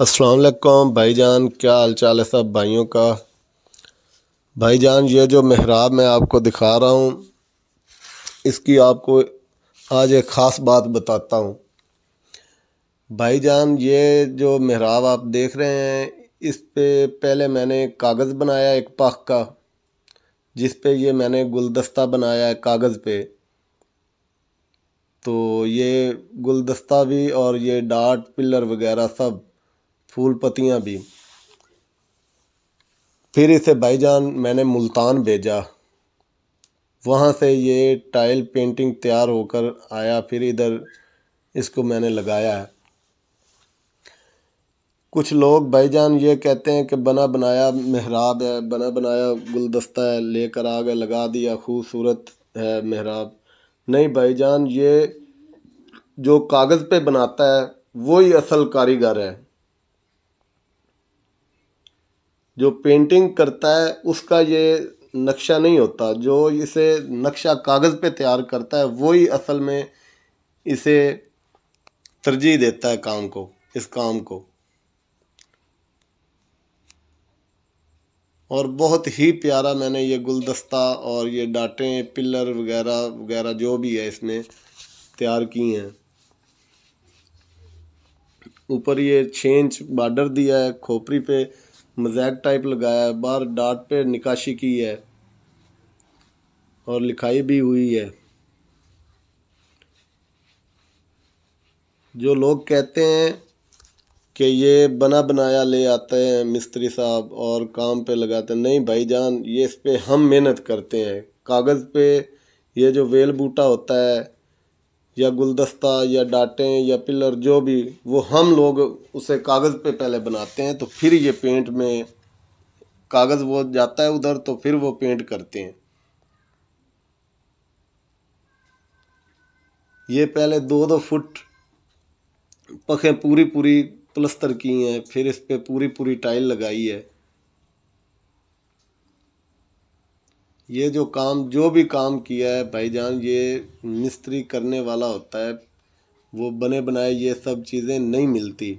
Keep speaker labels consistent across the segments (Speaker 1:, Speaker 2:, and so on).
Speaker 1: असलकम जान क्या हाल चाल है सब भाइयों का भाई जान ये जो महराब मैं आपको दिखा रहा हूँ इसकी आपको आज एक ख़ास बात बताता हूँ भाई जान ये जो महराब आप देख रहे हैं इस पर पहले मैंने कागज़ बनाया एक पाख का जिस पे ये मैंने गुलदस्ता बनाया है कागज़ पे तो ये गुलदस्ता भी और ये डाट पिलर वगैरह सब फूल पत्तियाँ भी फिर इसे भाईजान मैंने मुल्तान भेजा वहाँ से ये टाइल पेंटिंग तैयार होकर आया फिर इधर इसको मैंने लगाया है कुछ लोग भाईजान ये कहते हैं कि बना बनाया मेहराब है बना बनाया गुलदस्ता है लेकर आ गए लगा दिया खूबसूरत है मेहराब नहीं भाईजान ये जो कागज़ पे बनाता है वही असल कारीगर है जो पेंटिंग करता है उसका ये नक्शा नहीं होता जो इसे नक्शा कागज़ पे तैयार करता है वो ही असल में इसे तरजीह देता है काम को इस काम को और बहुत ही प्यारा मैंने ये गुलदस्ता और ये डाटें पिलर वगैरह वगैरह जो भी है इसने तैयार की हैं ऊपर ये छः इंच बार्डर दिया है खोपरी पे मजैक टाइप लगाया है बाहर डाट पे निकाशी की है और लिखाई भी हुई है जो लोग कहते हैं कि ये बना बनाया ले आते हैं मिस्त्री साहब और काम पे लगाते हैं नहीं भाईजान ये इस पर हम मेहनत करते हैं कागज़ पे ये जो वेल बूटा होता है या गुलदस्ता या डाटें या पिलर जो भी वो हम लोग उसे कागज़ पे पहले बनाते हैं तो फिर ये पेंट में कागज़ वो जाता है उधर तो फिर वो पेंट करते हैं ये पहले दो दो फुट पखें पूरी पूरी प्लस्तर की हैं फिर इस पर पूरी पूरी टाइल लगाई है ये जो काम जो भी काम किया है भाईजान ये मिस्त्री करने वाला होता है वो बने बनाए ये सब चीज़ें नहीं मिलती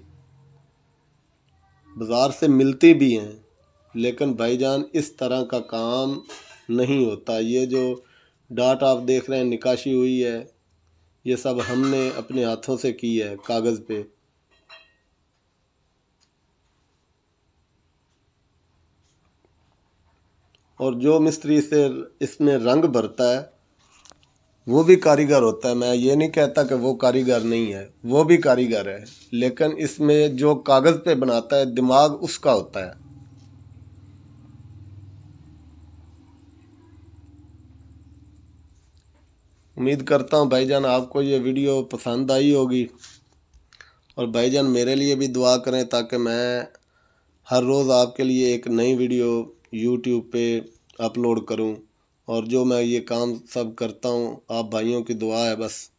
Speaker 1: बाज़ार से मिलती भी हैं लेकिन भाईजान इस तरह का काम नहीं होता ये जो डाट आप देख रहे हैं निकाशी हुई है ये सब हमने अपने हाथों से की है कागज़ पे और जो मिस्त्री से इसमें रंग भरता है वो भी कारीगर होता है मैं ये नहीं कहता कि वो कारीगर नहीं है वो भी कारीगर है लेकिन इसमें जो कागज़ पे बनाता है दिमाग उसका होता है उम्मीद करता हूँ भाईजान आपको ये वीडियो पसंद आई होगी और भाईजान मेरे लिए भी दुआ करें ताकि मैं हर रोज़ आपके लिए एक नई वीडियो यूट्यूब पे अपलोड करूं और जो मैं ये काम सब करता हूं आप भाइयों की दुआ है बस